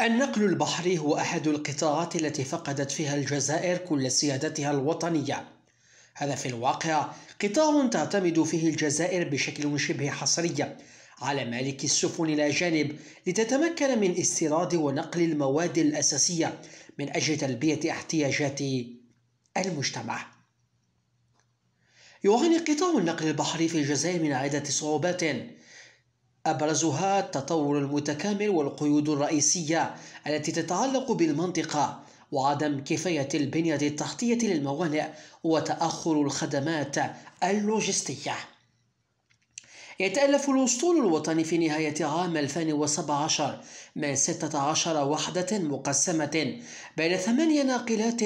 النقل البحري هو أحد القطاعات التي فقدت فيها الجزائر كل سيادتها الوطنية هذا في الواقع قطاع تعتمد فيه الجزائر بشكل شبه حصري على مالك السفن الأجانب لتتمكن من استيراد ونقل المواد الأساسية من أجل تلبية احتياجات المجتمع يعاني قطاع النقل البحري في الجزائر من عدة صعوبات أبرزها التطور المتكامل والقيود الرئيسية التي تتعلق بالمنطقة وعدم كفاية البنية التحتية للموانئ وتأخر الخدمات اللوجستية يتألف الأسطول الوطني في نهاية عام 2017 من 16 وحدة مقسمة بين ثمانية ناقلات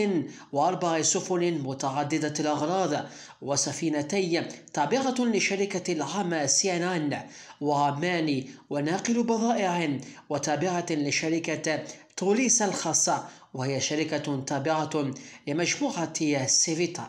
وأربع سفن متعددة الأغراض وسفينتي تابعة لشركة العامة سيانان وعمان وناقل بضائع وتابعة لشركة توليس الخاصة وهي شركة تابعة لمجموعة سيفيتال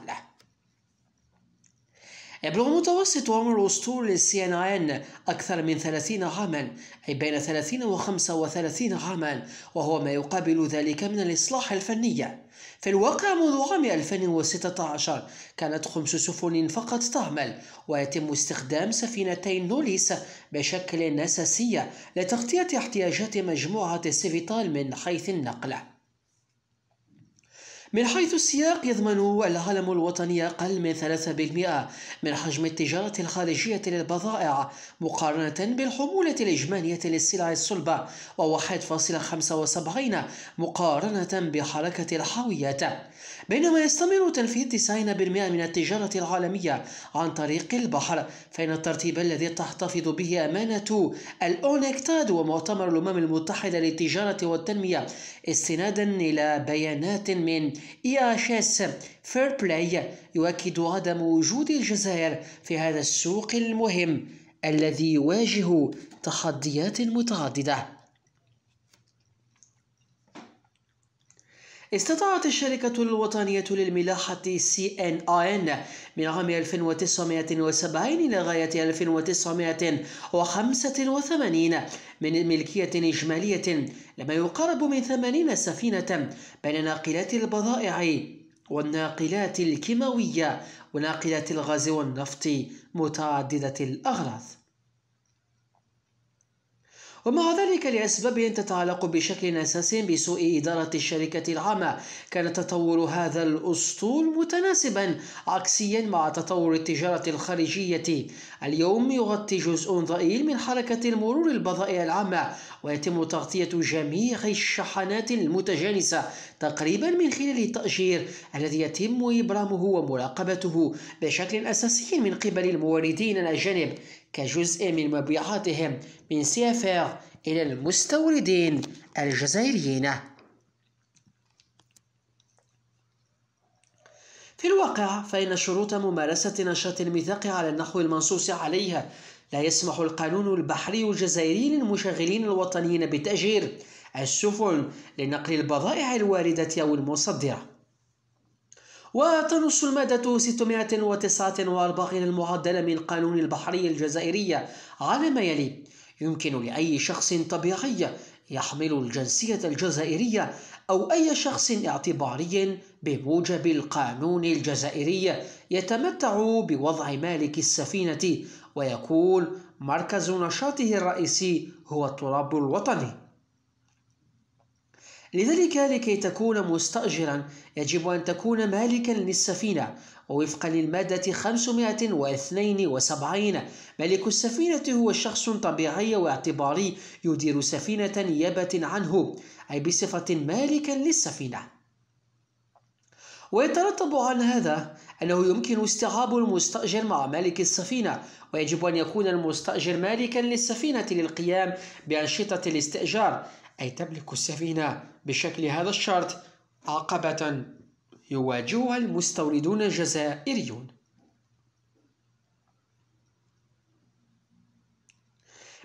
يبلغ متوسط عمر أسطول السي ان ان أكثر من 30 عاما أي بين 30 و 35 عاما وهو ما يقابل ذلك من الإصلاح الفنية في الواقع منذ عام 2016 كانت خمس سفن فقط تعمل ويتم استخدام سفينتي نوليس بشكل أساسي لتغطية احتياجات مجموعة سيفيتال من حيث النقل من حيث السياق يضمن العالم الوطني أقل من 3% من حجم التجارة الخارجية للبضائع مقارنة بالحمولة الإجمالية للسلع الصلبة و 1.75 مقارنة بحركة الحاويات بينما يستمر تنفيذ 90% من التجارة العالمية عن طريق البحر فإن الترتيب الذي تحتفظ به أمانة الأونكتاد ومؤتمر الأمم المتحدة للتجارة والتنمية استنادا إلى بيانات من اس فير بلاي يؤكد عدم وجود الجزائر في هذا السوق المهم الذي يواجه تحديات متعدده استطاعت الشركة الوطنية للملاحة CNIN من عام 1970 إلى غاية 1985 من ملكية إجمالية لما يقارب من 80 سفينة بين ناقلات البضائع والناقلات الكيماوية وناقلات الغاز والنفط متعددة الأغراض ومع ذلك لأسباب تتعلق بشكل أساسي بسوء إدارة الشركة العامة كان تطور هذا الأسطول متناسبا عكسيا مع تطور التجارة الخارجية اليوم يغطي جزء ضئيل من حركة المرور البضائع العامة ويتم تغطية جميع الشحنات المتجانسة تقريبا من خلال التأجير الذي يتم إبرامه ومراقبته بشكل أساسي من قبل الموردين الأجانب كجزء من مبيعاتهم من سيافير إلى المستوردين الجزائريين في الواقع فإن شروط ممارسة نشاط الميثاق على النحو المنصوص عليها لا يسمح القانون البحري الجزائري للمشغلين الوطنيين بتأجير السفن لنقل البضائع الواردة أو المصدرة وتنص المادة 649 المعدلة من قانون البحرية الجزائرية على ما يلي يمكن لأي شخص طبيعي يحمل الجنسية الجزائرية أو أي شخص اعتباري بموجب القانون الجزائري يتمتع بوضع مالك السفينة ويكون مركز نشاطه الرئيسي هو التراب الوطني لذلك لكي تكون مستأجرا يجب أن تكون مالكا للسفينة ووفقا للمادة 572 مالك السفينة هو شخص طبيعي واعتباري يدير سفينة نيابة عنه أي بصفة مالكا للسفينة ويترتب عن هذا أنه يمكن استيعاب المستأجر مع مالك السفينة ويجب أن يكون المستأجر مالكا للسفينة للقيام بأنشطة الاستئجار أي تملك السفينة بشكل هذا الشرط عقبة يواجهها المستوردون الجزائريون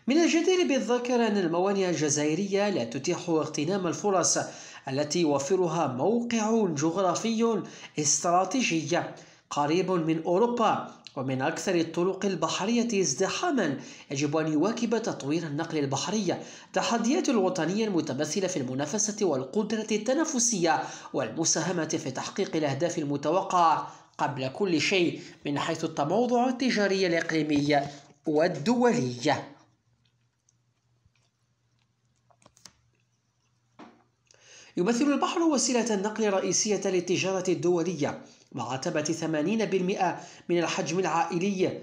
من الجدير بالذكر أن الموانئ الجزائرية لا تتيح اغتنام الفرص التي يوفرها موقع جغرافي استراتيجي قريب من أوروبا ومن أكثر الطرق البحرية ازدحاما يجب أن يواكب تطوير النقل البحري تحديات الوطنية المتمثلة في المنافسة والقدرة التنافسية والمساهمة في تحقيق الأهداف المتوقعة قبل كل شيء من حيث التموضع التجاري الإقليمي والدولي يمثل البحر وسيلة النقل الرئيسية للتجارة الدولية مع تبة 80% من الحجم العائلي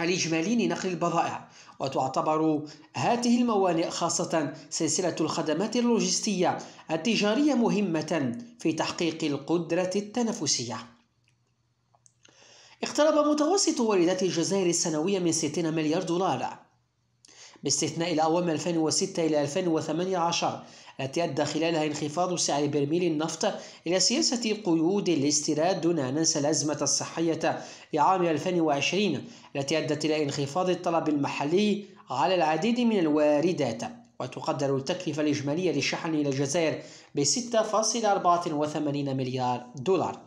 الإجمالي لنقل البضائع وتعتبر هذه الموانئ خاصة سلسلة الخدمات اللوجستية التجارية مهمة في تحقيق القدرة التنافسية اقترب متوسط واردات الجزائر السنوية من 60 مليار دولار باستثناء الأعوام 2006 إلى 2018 التي أدى خلالها انخفاض سعر برميل النفط إلى سياسة قيود الاستيراد دون أن ننسى الأزمة الصحية لعام 2020 التي أدت إلى انخفاض الطلب المحلي على العديد من الواردات وتقدر التكلفة الإجمالية للشحن إلى الجزائر ب 6.84 مليار دولار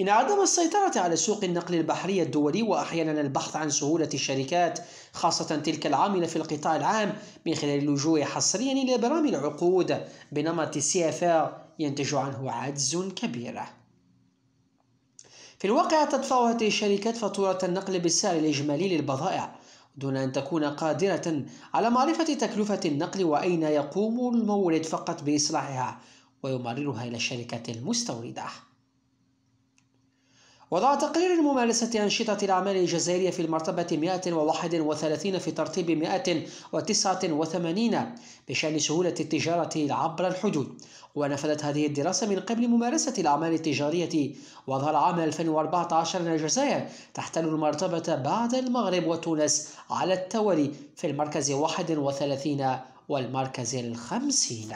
إن عدم السيطرة على سوق النقل البحري الدولي وأحيانا البحث عن سهولة الشركات خاصة تلك العاملة في القطاع العام من خلال اللجوء حصريا إلى برامج العقود بنمط سي اف ينتج عنه عجز كبير. في الواقع تدفع هذه الشركات فاتورة النقل بالسعر الإجمالي للبضائع دون أن تكون قادرة على معرفة تكلفة النقل وأين يقوم المورد فقط بإصلاحها ويمررها إلى الشركة المستوردة. وضع تقرير ممارسة أنشطة الأعمال الجزائرية في المرتبة 131 في ترتيب 189 بشأن سهولة التجارة عبر الحدود ونفذت هذه الدراسة من قبل ممارسة الأعمال التجارية وظهر عام 2014 أن الجزائر تحتل المرتبة بعد المغرب وتونس على التوالي في المركز 31 والمركز الخمسين